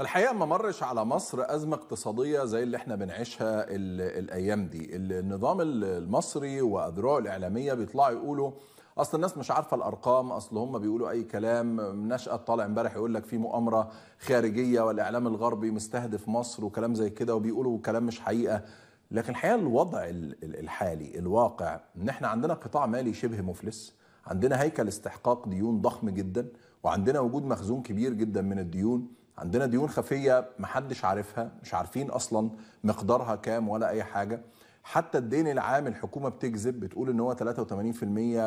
الحقيقه ما مرش على مصر ازمه اقتصاديه زي اللي احنا بنعيشها الايام دي النظام المصري واذرعه الاعلاميه بيطلعوا يقولوا اصل الناس مش عارفه الارقام اصل هم بيقولوا اي كلام نشأة طالع امبارح يقول لك في مؤامره خارجيه والاعلام الغربي مستهدف مصر وكلام زي كده وبيقولوا كلام مش حقيقه لكن الحقيقه الوضع الحالي الواقع ان احنا عندنا قطاع مالي شبه مفلس عندنا هيكل استحقاق ديون ضخم جدا وعندنا وجود مخزون كبير جدا من الديون عندنا ديون خفيه محدش عارفها مش عارفين اصلا مقدارها كام ولا اي حاجه حتى الدين العام الحكومه بتكذب بتقول ان هو 83%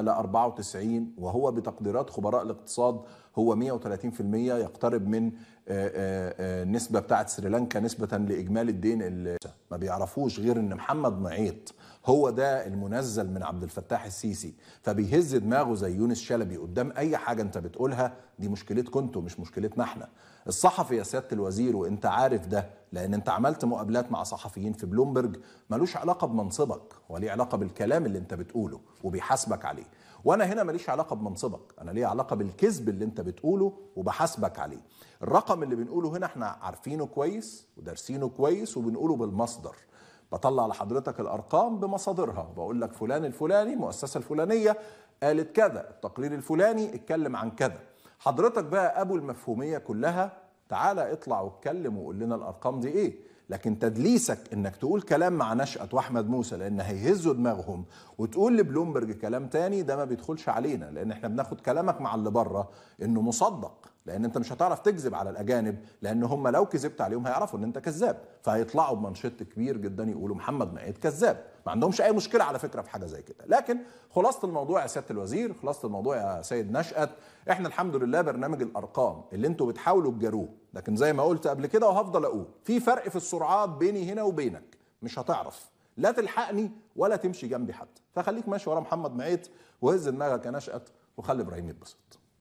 لا 94 وهو بتقديرات خبراء الاقتصاد هو 130% يقترب من النسبه آه، آه، آه، بتاعه سريلانكا نسبه لاجمالي الدين اللي ما بيعرفوش غير ان محمد معيط هو ده المنزل من عبد الفتاح السيسي فبيهز دماغه زي يونس شلبي قدام اي حاجه انت بتقولها دي مشكلتكم انتوا مش مشكلتنا احنا الصحفي يا سياده الوزير وانت عارف ده لان انت عملت مقابلات مع صحفيين في بلومبرج ملوش علاقه بمنصبك وليه علاقه بالكلام اللي انت بتقوله وبيحاسبك عليه وانا هنا ماليش علاقه بمنصبك انا ليه علاقه بالكذب اللي انت بتقوله وبحاسبك عليه الرقم اللي بنقوله هنا احنا عارفينه كويس ودارسينه كويس وبنقوله بالمصدر مصدر بطلع لحضرتك الارقام بمصادرها بقول لك فلان الفلاني مؤسسه الفلانيه قالت كذا التقرير الفلاني اتكلم عن كذا حضرتك بقى ابو المفهوميه كلها تعالى اطلع واتكلم وقول لنا الارقام دي ايه لكن تدليسك انك تقول كلام مع نشأة واحمد موسى لان هيهزوا دماغهم وتقول لبلومبرج كلام تاني ده ما بيدخلش علينا لان احنا بناخد كلامك مع اللي بره انه مصدق لان انت مش هتعرف تكذب على الاجانب لان هم لو كذبت عليهم هيعرفوا ان انت كذاب فهيطلعوا بمنشط كبير جدا يقولوا محمد معيد كذاب ما عندهمش اي مشكله على فكره في حاجه زي كده لكن خلاصه الموضوع يا سياده الوزير خلاصه الموضوع يا سيد نشأت احنا الحمد لله برنامج الارقام اللي انتوا بتحاولوا تجاروه لكن زي ما قلت قبل كده وهفضل اقول في فرق في السرعات بيني هنا وبينك مش هتعرف لا تلحقني ولا تمشي جنبي حد فخليك ماشي ورا محمد معيط وهز دماغك يا نشأت وخلي ابراهيم يتبسط